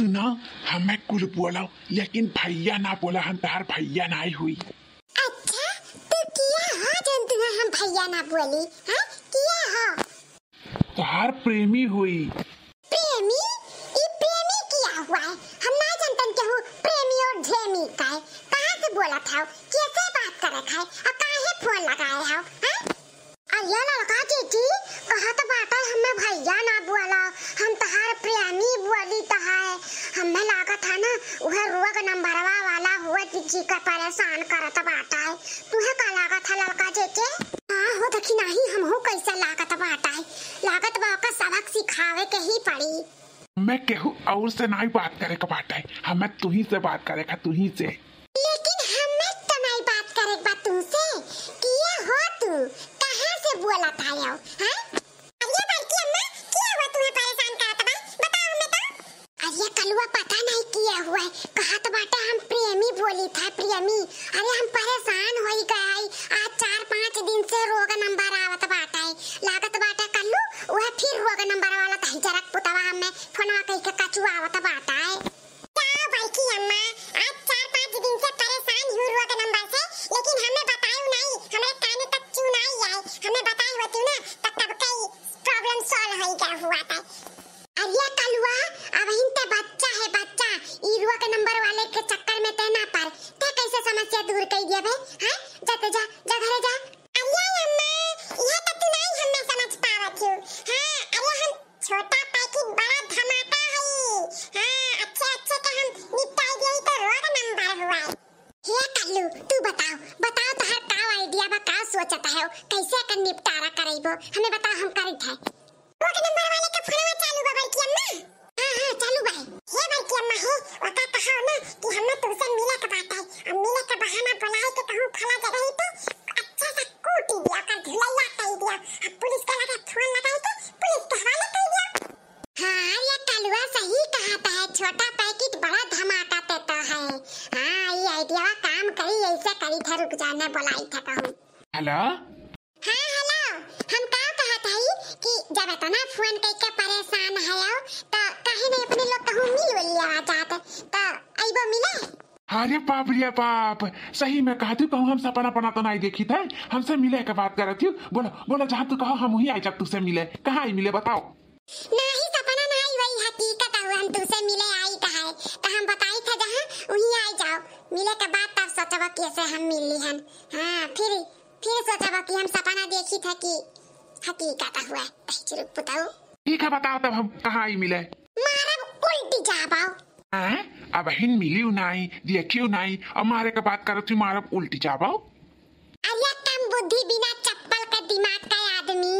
सुना हमें कुल बोला लेकिन भैया ना बोला हम तार भैया ना आई हुई अच्छा तो किया हो जन तुम्हें हम भैया ना बोली है किया हो तार प्रेमी हुई प्रेमी ये प्रेमी किया हुआ है हम ना जानते के हूँ प्रेमी और ढेमी का है कहाँ से बोला था कैसे बात कर रखा है और काहे फोन लगाया है हैं भैया ना लगा चेची कहा तो बाटा हमें भैया ना बुआला हम तहार प्रियानी बुआली तहाए हमें लागा था ना वह रुआ का नंबरवा वाला हुआ जी का परेशान करत बाटा है तुहे का लागा था लड़का चेचे हाँ हो देखी नहीं हम हो कैसा लागत बाटा है लागत बाका सबक सिखावे के ही पड़ी मैं केहू और से नहीं बात करे का बाटा है हमें तू ही से बात करे का तू ही से लेकिन के चक्कर में ते ना पर ते कैसे समस्या दूर कर दिया बे हैं हाँ? जाते तो जा जा घर जा अरे अम्मा यह तो तू नहीं हमें समझ पा पावत हूं हाँ अरे हम छोटा पैकेट बड़ा धमाका है हाँ अच्छे अच्छे का हम निपटाई गई तो रोड नंबर हुआ है ये कल्लू तू बताओ बताओ तो हर काव आइडिया बा काव सोचता है कैसे कर निपटारा करेगा हमें बताओ हम करत है रोड नंबर वाले का फोन चालू बबर की अम्मा हाँ चालू है ये भाई की अम्मा है और का कहा ना कि हमें तुझसे मिला का बात है और मिला का बहाना बनाए के कहूँ फला जगह पे अच्छा सा कूटी दिया का धुलैया कह दिया अब पुलिस का लगा फोन लगाए के पुलिस के हवाले कह दिया हाँ ये टलुआ सही कहता है छोटा पैकेट बड़ा धमाका देता है हाँ ये आइडिया काम करी ऐसे करी था रुक जाने बोलाई था कहूँ हेलो अरे बाप रे बाप सही में कहती कहूँ हम सपना अपना तो नहीं देखी था हमसे मिले के बात करती हूँ बोलो बोलो जहाँ तू कहो हम वही आई जब तुझसे मिले कहाँ आई मिले बताओ नहीं सपना नहीं वही हकीकत है हम तुझसे मिले आई का है तो हम बताई था जहाँ वही आई जाओ मिले के बाद तब सोचब कैसे हम मिली हन हाँ फिर फिर सोचब कि हम सपना देखी था कि हकीकत हुआ ठीक है बताओ तब हम कहाँ आई मिले ಬಿಟ್ಟಿ ಜಾಬಾ ಆ ಅವ ಹಿನ್ ಮಿಲಿಯು ನಾಯಿ ದಿಯಕ್ಕಿಯು ನಾಯಿ ಅಮಾರೆ का बात करत हूं मारब उल्टी जाबाओ अरे कम बुद्धि बिना चप्पल का दिमाग का आदमी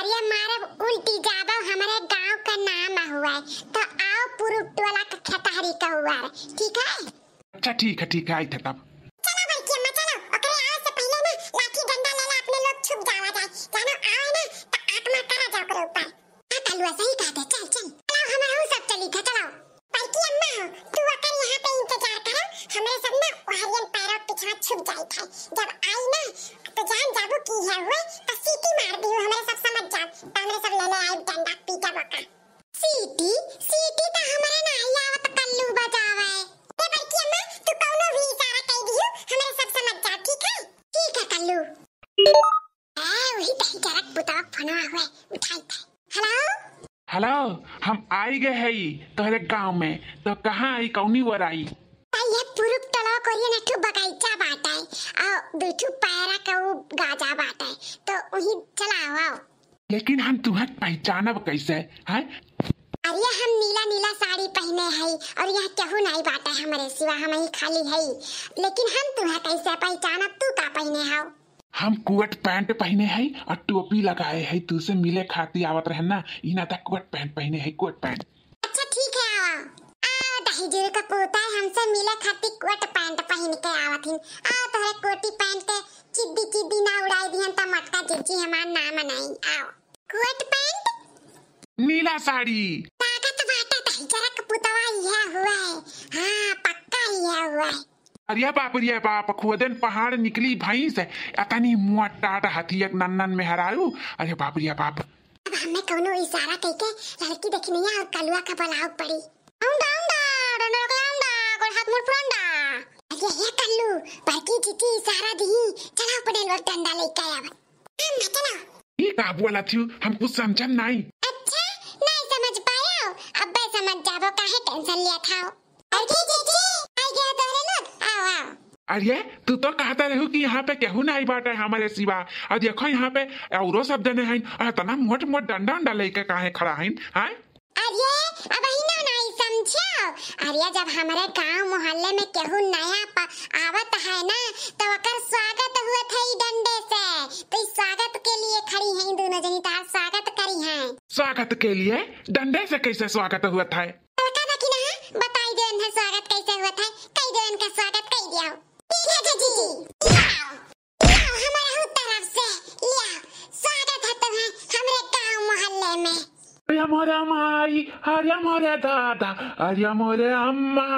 अरे मारब उल्टी जाबाओ हमारे गांव का नाम हुआ है तो आओ पुरुट वाला का का हुआ ठीक है अच्छा ठीक है ठीक है आई तब डूब था जब आई तो जान की है तो सीटी मार दी हमारे सब समझ जाओ तो सब लेने डंडा पीटा बका सीटी सीटी तो हमारे ना आई तो कल्लू बजावे बड़की अम्मा तू भी कह दियो हमारे सब समझ ठीक है ठीक है कल्लू आ वही हुए उठाई हेलो हेलो हम आई गए तो हरे गांव में तो कहाँ आई कौनी वर आई बिठू पैरा का वो गाजा बाट है तो वही चला आओ लेकिन हम तुहत पहचानब कैसे है अरे हम नीला नीला साड़ी पहने हैं और यह केहू नहीं बाटे हमारे सिवा हम ही खाली है लेकिन हम तुह कैसे पहचानब तू का पहने हौ हम कुट पैंट पहने है और टोपी लगाए है तू से मिले खाती आवत रहे ना इना कुट पैंट पहने है कुट पैंट हिजुर का पोता है हमसे मिले खाती कोट पैंट पहन के आवत हिन आ तोरे कोटी पैंट के चिड्डी चिड्डी ना उड़ाई दिहन त मटका चिची हमार नाम नहीं आओ कोट पैंट नीला साड़ी ताकत वाटत तो है जरा पुतवा ये हुआ है हां पक्का ये हुआ है अरे बाप रे बाप खुदन पहाड़ निकली भैंस अतनी मुआ टाट हथियक नन्नन में हरायो अरे बाप रे बाप अब हमें कोनो इशारा कहके लड़की देखनी है और कलुआ का बलाव पड़ी मोर प्रोंडा अरे ये कल्लू बाकी चिटी सारा दी चला पड़े लोग डंडा लेके आया भाई हम ना चला ये का बोला थी हमको समझ नहीं अच्छा नहीं समझ पाया अब बे समझ जाबो काहे टेंशन लिया था तो अरे चिटी आ गया तोरे लोग आओ आओ अरे तू तो कहता रहू कि यहाँ पे केहू नहीं बाटे हमारे सिवा और देखो यहाँ पे औरो सब जने हैं और तना मोट मोट डंडा डंडा लेके काहे खड़ा हैं हां अरे अब ही अरे जब हमारे गांव मोहल्ले में केहू नया आवत है ना तो अगर स्वागत हुआ था डंडे से तो इस स्वागत के लिए खड़ी है दोनों जनी तार तो स्वागत करी है स्वागत के लिए डंडे से कैसे स्वागत हुआ था बताई दे स्वागत मोरे माई हरे मोरे दादा हरे मोरे अम्मा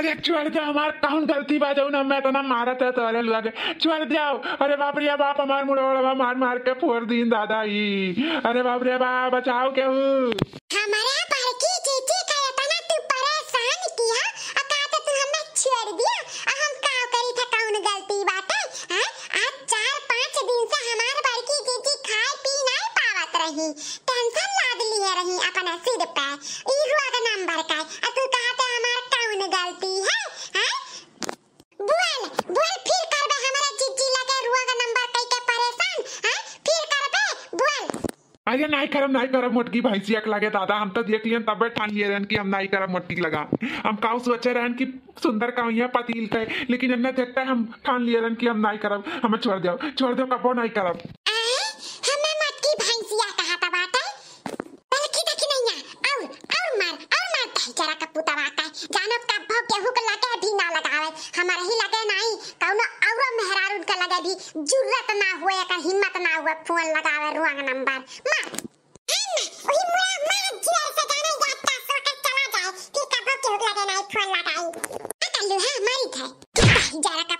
अरे छोड़ जाओ हमार कौन गलती बा जाऊ ना मैं तो ना मारा था तो अरे लगे छोड़ जाओ अरे बाप रे बाप हमार मुड़वा मार मार के फोड़ दीन दादा ही अरे बाप रे बाप बचाओ क्यों अरे नहीं करम नहीं करम मोटकी भैंसिया के लगे दादा हम तो देख लियन तब ठान लिए रहन की हम नहीं करम मोटकी लगा हम काउ सोचे रहन की सुंदर काउिया पतील के लेकिन अन्ना देखता हम ठान लिए रहन की हम नहीं करम हमें छोड़ दो छोड़ दो कबो नहीं करम जानब का के भी जुर्रत ना हुए का हिम्मत ना हुए फोन लगावे रॉन्ग नंबर मार ओही मुरा मार जीवर से जाने जाता सोकर चला जाए कि कबो के लगे ना फोन लगाई अकलू है मरी थे जरा का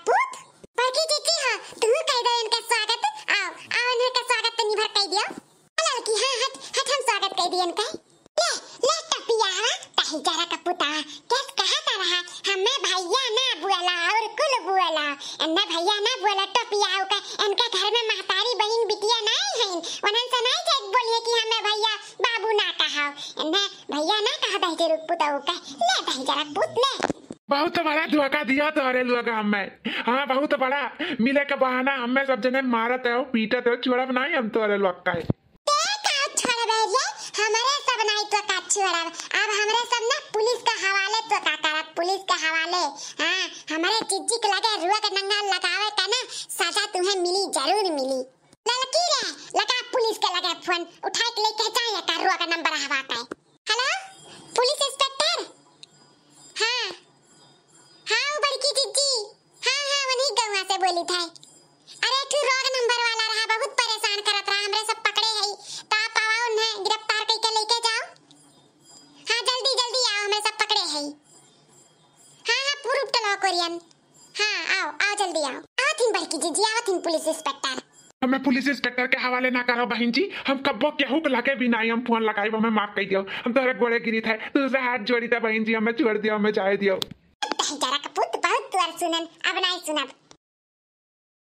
ना भैया ना बोला तो पियाओ का इनका घर में महतारी बहन बिटिया नहीं है वनन से नहीं जग बोलिए कि हमें हाँ, भैया बाबू ना कहा ना भैया ना कहा दही जरूर पुताओ का ले दही जरा पुत ले बहुत बड़ा धोखा दिया तो अरे लोग हमें हाँ बहुत बड़ा मिले का बहाना हमें सब जने मारते हो पीटते हो छोड़ब नहीं हम तो अरे लोग का है बनाई तो काची बड़ा अब हमरे सब ना पुलिस का हवाले तो का करा पुलिस का हवाले हां हमारे चिज्जी के लगे रुआ का नंगा लगावे का ना सजा तुम्हें मिली जरूर मिली ललकी रे लगा पुलिस के लगे फोन उठा के लेके जाए का रुआ का नंबर हवा का कोरियन हाँ आओ आओ जल्दी आओ आओ थीन बड़की जीजी आओ थीन पुलिस इंस्पेक्टर हमें पुलिस इंस्पेक्टर के हवाले ना करो बहन जी हम कब्बो के हुक लगे भी नहीं हम फोन लगाई हमें माफ कर दियो हम तोहरे गोड़े गिरी थे दूसरा हाथ जोड़ी था बहन जी हमें छोड़ दियो हमें जाए दियो कपूत बहुत सुनन अब नहीं सुनब